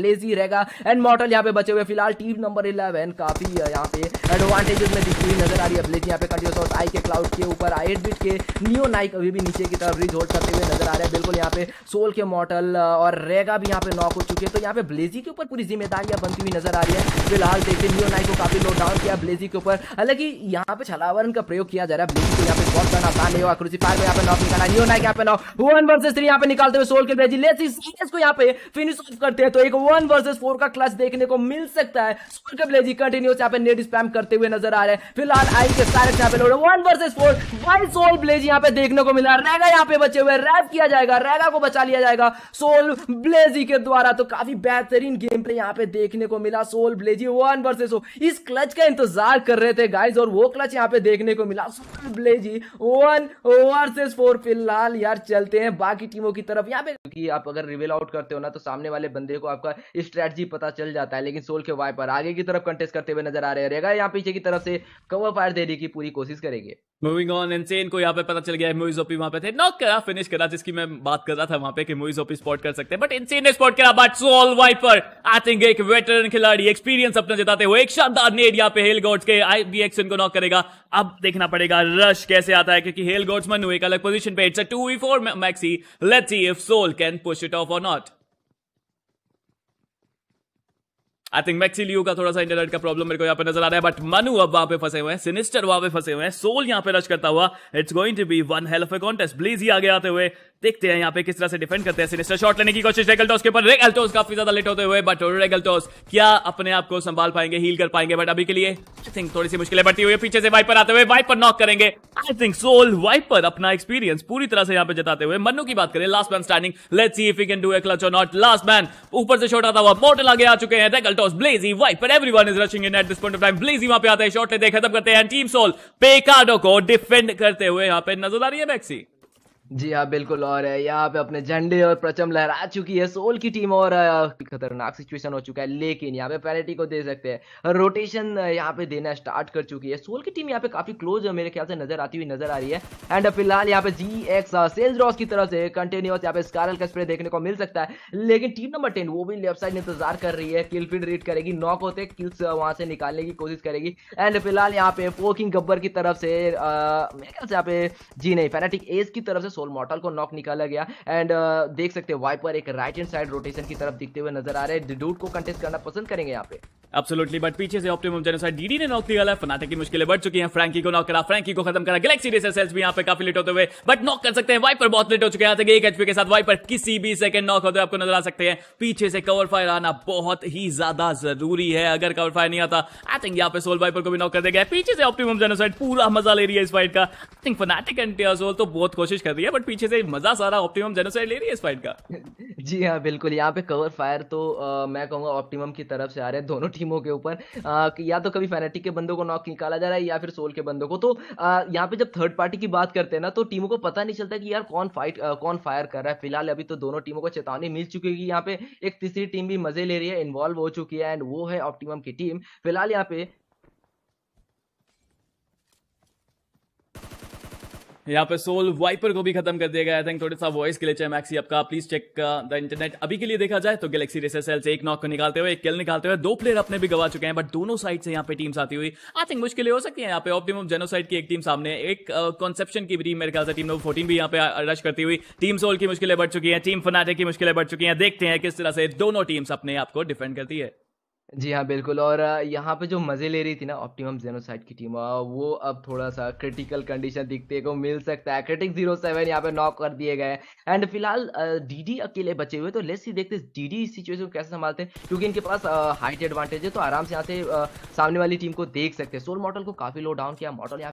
ब्लेजी रहेगा and model यहाँ पे बचे हुए फिलहाल टीम नंबर इलेवन काफी यहाँ पे एडवांटेजेस में दिखती हुई नजर आ रही है ब्लेजी यहाँ पे कंटिन्यूस और आई के क्लाउड के ऊपर आई एट बिट के नियो नाइक अभी भी नीचे की तरफ रिज होल्ड करते हुए नजर आ रहे हैं बिल्कुल यहाँ पे सोल के मॉडल और रेगा भी यहाँ पे नॉक हो चुके हैं तो यहाँ पे ब्लेजी के ऊपर पूरी जिम्मेदारियां बनती हुई नजर आ रही है फिलहाल देखते नियो नाइक को काफी लो डाउन किया ब्लेजी के ऊपर हालांकि यहाँ पे छलावरण का प्रयोग किया जा रहा है ब्लेजी को यहाँ पे बहुत करना आसान नहीं हुआ क्रूसीफायर को यहाँ पे नॉक निकाला नियो नाइक यहाँ पे नॉक वन वर्सेस थ्री यहाँ पे निकालते हुए सोल के ब्लेजी लेट्स इस को यहाँ पे फिनिश ऑफ करते हैं तो एक वन वर्सेस फोर का क्लच देखने को मिल सकता है सुपर कंटिन्यूस यहाँ पे नेट स्पैम करते हुए नजर आ रहे हैं फिलहाल आई के सारे यहाँ पे load one versus four wait Sol Blaze यहाँ पे देखने को मिला रैगा यहाँ पे बचे हुए रैप किया जाएगा रैगा को बचा लिया जाएगा सोल ब्लेजी के द्वारा तो काफी बेहतरीन गेम पे यहाँ पे देखने को मिला Sol Blazy one versus versus इस क्लच का इंतजार कर रहे थे गाइज और वो क्लच यहाँ पे देखने को मिला Sol Blazy one versus four फिलहाल यार चलते हैं बाकी टीमों की तरफ यहाँ पे क्योंकि आप अगर रिवेल आउट करते हो ना तो सामने वाले बंदे को आपका आपका स्ट्रेटजी पता चल जाता है लेकिन सोल के वाइपर आगे की तरफ कंटेस्ट करते हुए नजर आ रहे रहेगा यहाँ पीछे की तरफ से कवर फायर देने की पूरी कोशिश करेंगे मूविंग ऑन इनसेन को यहाँ पे पता चल गया है मूवीज ओपी वहाँ पे थे नॉक करा फिनिश करा जिसकी मैं बात कर रहा था वहाँ पे कि मूवीज ओपी स्पॉट कर सकते हैं बट इनसेन ने स्पॉट करा but Sol Viper I think एक वेटरन खिलाड़ी एक्सपीरियंस अपना जताते हुए एक शानदार नेड यहाँ पे हेल गोड्स के आईबी एक्शन को नॉक करेगा अब देखना पड़ेगा रश कैसे आता है क्योंकि हेल गोड्स मनु एक अलग पोजिशन पे it's a four Maxi let's see if Sol can push it off और not I think Maxi Leo का थोड़ा सा इंटरनेट का प्रॉब्लम मेरे को यहाँ पे नजर आ रहा है बट मनु अब वहां पे फंसे हुए हैं सिनिस्टर वहां पे फंसे हुए हैं सोल यहाँ पे रश करता हुआ it's going to be one hell of a contest Blazy ही आगे आते हुए देखते हैं यहाँ पे किस तरह से डिफेंड करते हैं सिनिस्टर शॉट लेने की कोशिश रेगल्टोस के ऊपर रेगल्टोस काफी ज्यादा लेट होते हुए बट रेगल्टोस क्या अपने आप को संभाल पाएंगे हील कर पाएंगे बट अभी के लिए आई थिंक थोड़ी सी मुश्किलें बढ़ती हुई पीछे से वाइपर आते हुए वाइपर नॉक करेंगे आई थिंक सोल वाइपर अपना एक्सपीरियंस पूरी तरह से यहाँ पे जताते हुए मनु की बात करें last man standing let's see if you can do a clutch और नॉट लास्ट मैन ऊपर से शॉट आता हुआ मोटल आगे आ चुके हैं रेगल्टोस Blazy Viper everyone is rushing in at this point of time Blazy वहां पे आते हैं शॉट लेते खत्म करते हैं टीम सोल पेकाडो को डिफेंड करते हुए यहाँ पे नजर आ रही है मैक्सी जी हाँ बिल्कुल और यहाँ पे अपने झंडे और प्रचम लहरा चुकी है सोल की टीम और खतरनाक सिचुएशन हो चुका है लेकिन यहाँ पे पेनल्टी को दे सकते हैं रोटेशन यहाँ पे देना स्टार्ट कर चुकी है सोल की टीम यहाँ पे काफी क्लोज मेरे ख्याल से नजर आती हुई नजर आ रही है एंड फिलहाल यहाँ पे जी एक्स सेल्स रॉस की तरफ से कंटिन्यूस यहाँ पे स्कारल का स्प्रे देखने को मिल सकता है लेकिन टीम नंबर टेन वो भी लेफ्ट साइड इंतजार कर रही है किल फील्ड रीड करेगी नॉक होते किल्स वहां से निकालने की कोशिश करेगी एंड फिलहाल यहाँ पे पोकिंग गब्बर की तरफ से मेरे ख्याल से यहाँ पे जी नहीं पैराटिक एज की तरफ से सोल मॉटल को नॉक निकाला गया एंड uh, देख सकते हैं वाइपर एक राइट हैंड साइड रोटेशन की तरफ दिखते हुए नजर आ रहे हैं डूट को कंटेस्ट करना पसंद करेंगे यहाँ पे Absolutely, but पीछे से ऑप्टिमम जेनोसाइड डीडी ने नॉक निकाला है फनाटे की मुश्किलें बढ़ चुकी हैं फ्रैंकी को नॉक करा फ्रैंकी को खत्म करा गैलेक्सी रेसर सेल्स भी यहाँ पे काफी लेट होते हुए बट नॉक कर सकते हैं वाइपर बहुत लेट हो चुके हैं एक एचपी के साथ वाइपर किसी भी सेकंड नॉक होते हुए आपको नजर आ सकते हैं पीछे से कवर फायर आना बहुत ही ज्यादा जरूरी है अगर कवर फायर नहीं आता आई थिंक यहाँ पे सोल वाइपर को भी नॉक कर देगा पीछे से ऑप्टिमम जेनोसाइड पूरा मजा ले रही है इस फाइट का I think fanatic and soul तो बहुत कोशिश कर रही है बट पीछे से मजा सारा ऑप्टिमम जेनोसाइड ले रही है इस फाइट का जी हाँ बिल्कुल यहाँ पे कवर फायर तो आ, मैं कहूंगा ऑप्टिमम की तरफ से आ रहे हैं दोनों टीमों के ऊपर या तो कभी फेनेटिक के बंदों को नॉक निकाला जा रहा है या फिर सोल के बंदों को तो यहाँ पे जब थर्ड पार्टी की बात करते हैं ना तो टीमों को पता नहीं चलता कि यार कौन फाइट कौन फायर कर रहा है फिलहाल अभी तो दोनों टीमों को चेतावनी मिल चुकी है यहाँ पे एक तीसरी टीम भी मजे ले रही है इन्वॉल्व हो चुकी है एंड वो है ऑप्टिमम की टीम फिलहाल यहाँ पे यहाँ पे सोल वाइपर को भी खत्म कर दिया गया आई थिंक थोड़ा सा वॉइस क्लिच है मैक्सी आपका प्लीज चेक द इंटरनेट अभी के लिए देखा जाए तो गैलेक्सी सेल से एक नॉक को निकालते हुए एक किल निकालते हुए दो प्लेयर अपने भी गवा चुके हैं बट दोनों साइड से यहाँ पे टीम्स आती हुई आई थिंक मुश्किलें हो सकती है यहाँ पे ऑप्टिमम जेनोसाइड की एक टीम सामने एक कॉन्सेप्शन uh, की भी टीम मेरे ख्याल से टीम नंबर फोर्टीन भी यहाँ पे रश uh, करती हुई टीम सोल की मुश्किलें बढ़ चुकी है टीम फनाटे की मुश्किलें बढ़ चुकी है देखते हैं किस तरह से दोनों टीम्स अपने आपको डिफेंड करती है जी हाँ, बिल्कुल और यहाँ पे जो मज़े ले रही थी ना ऑप्टिमम ज़ेनोसाइड की टीम वो अब थोड़ा-सा क्रिटिकल कंडीशन दिखते को मिल सकता है। क्रिटिक जीरो सेवन यहाँ पे नॉक कर दिए गए एंड फिलहाल डीडी अकेले बचे हुए तो लेट्स सी देखते हैं डीडी इस सिचुएशन को कैसे संभालते हैं क्योंकि इनके पास हाइट एडवांटेज है तो आराम से यहाँ से सामने वाली टीम को देख सकते हैं। सोल मॉडल को काफ़ी लो डाउन किया मॉडल यहाँ